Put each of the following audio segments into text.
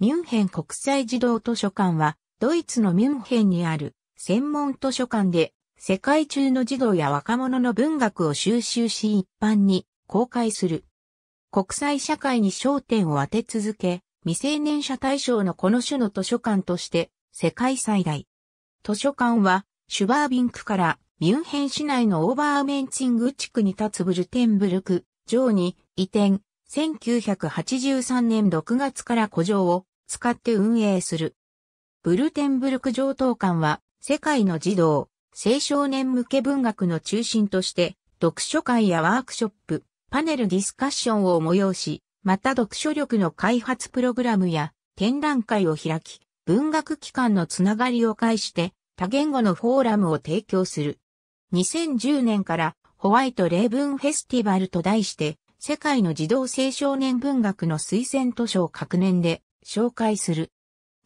ミュンヘン国際児童図書館は、ドイツのミュンヘンにある専門図書館で、世界中の児童や若者の文学を収集し一般に公開する。国際社会に焦点を当て続け、未成年者対象のこの種の図書館として世界最大。図書館はシュバービンクからミュンヘン市内のオーバーメンチング地区に立つブルテンブルク、城に移転、1983年6月から古城を使って運営する。ブルテンブルク上等館は世界の児童、青少年向け文学の中心として読書会やワークショップ、パネルディスカッションを催し、また読書力の開発プログラムや展覧会を開き、文学機関のつながりを介して多言語のフォーラムを提供する。2010年からホワイトレーブンフェスティバルと題して世界の児童青少年文学の推薦図書を各年で紹介する。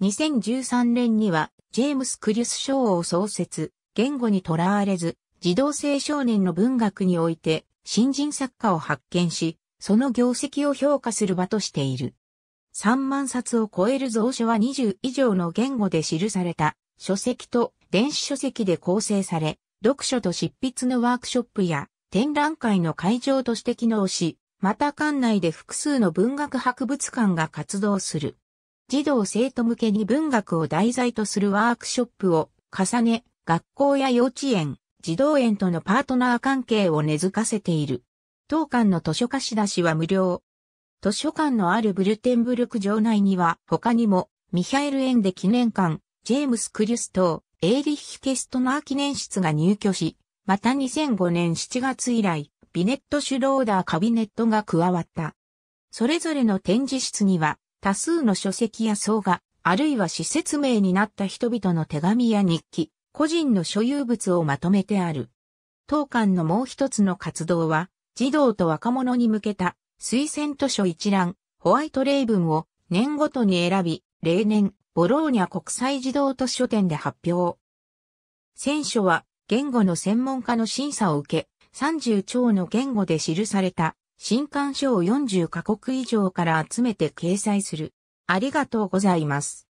2013年には、ジェームス・クリュス賞を創設、言語にとらわれず、児童青少年の文学において、新人作家を発見し、その業績を評価する場としている。3万冊を超える蔵書は20以上の言語で記された書籍と電子書籍で構成され、読書と執筆のワークショップや展覧会の会場として機能し、また館内で複数の文学博物館が活動する。児童生徒向けに文学を題材とするワークショップを重ね、学校や幼稚園、児童園とのパートナー関係を根付かせている。当館の図書貸し出しは無料。図書館のあるブルテンブルク城内には他にも、ミハエル・エンデ記念館、ジェームス・クリュストエイリッヒ・ケストナー記念室が入居し、また2005年7月以来、ビネット・シュローダー・カビネットが加わった。それぞれの展示室には多数の書籍や層が、あるいは施設名になった人々の手紙や日記、個人の所有物をまとめてある。当館のもう一つの活動は、児童と若者に向けた推薦図書一覧、ホワイト例文を年ごとに選び、例年、ボローニャ国際児童図書店で発表。選書は言語の専門家の審査を受け、30兆の言語で記された新刊書を40カ国以上から集めて掲載する。ありがとうございます。